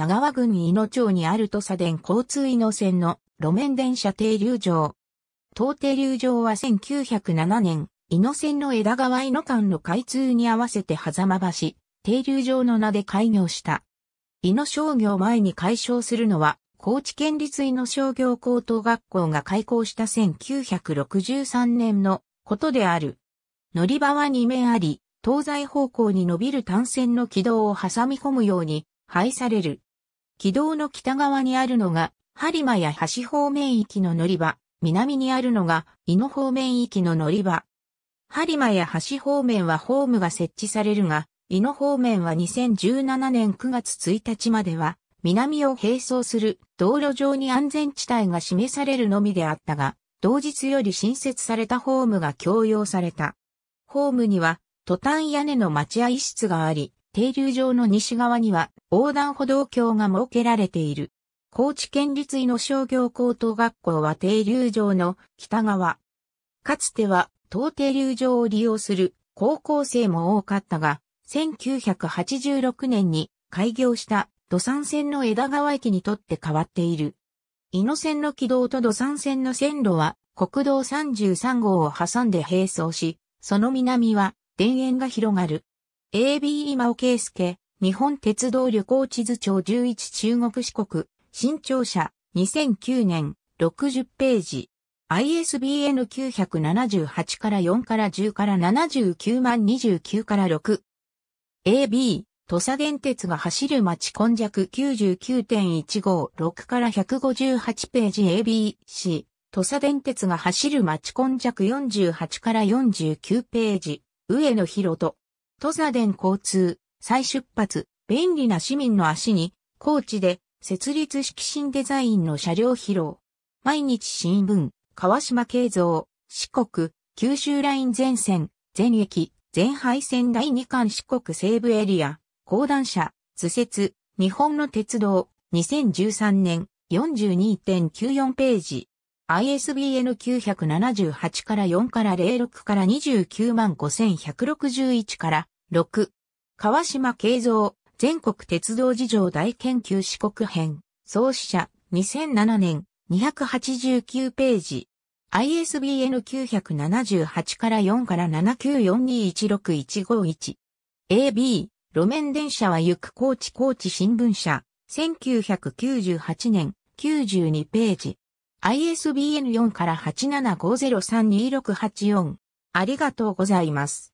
田川郡井野町にある土佐電交通井野線の路面電車停留場。当停留場は1907年、井野線の枝川井野間の開通に合わせて狭間橋、停留場の名で開業した。井野商業前に解消するのは、高知県立井野商業高等学校が開校した1963年のことである。乗り場は2面あり、東西方向に伸びる単線の軌道を挟み込むように廃される。軌道の北側にあるのが、播磨や橋方面域の乗り場、南にあるのが、井野方面域の乗り場。播磨や橋方面はホームが設置されるが、井野方面は2017年9月1日までは、南を並走する道路上に安全地帯が示されるのみであったが、同日より新設されたホームが供用された。ホームには、トタン屋根の待合室があり、停留場の西側には横断歩道橋が設けられている。高知県立井野商業高等学校は停留場の北側。かつては当停留場を利用する高校生も多かったが、1986年に開業した土産線の枝川駅にとって変わっている。井野線の軌道と土産線の線路は国道33号を挟んで並走し、その南は田園が広がる。AB 今尾圭介、日本鉄道旅行地図帳11中国四国、新庁舎、2009年、60ページ。ISBN 978から4から10から79万29から6。AB、土佐電鉄が走る町根弱99.156から158ページ AB、C、土佐電鉄が走る町根弱48から49ページ、上野博人。登座殿交通、再出発、便利な市民の足に、高知で、設立式新デザインの車両披露。毎日新聞、川島慶三、四国、九州ライン全線、全駅、全廃線第2巻四国西部エリア、高段車、図説、日本の鉄道、2013年、42.94ページ。ISBN 978から4から06から29万5161から6、川島慶三、全国鉄道事情大研究四国編、創始者、2007年、289ページ。ISBN 978から4から794216151。AB、路面電車は行く高知高知新聞社、1998年、92ページ。ISBN4 から875032684。ありがとうございます。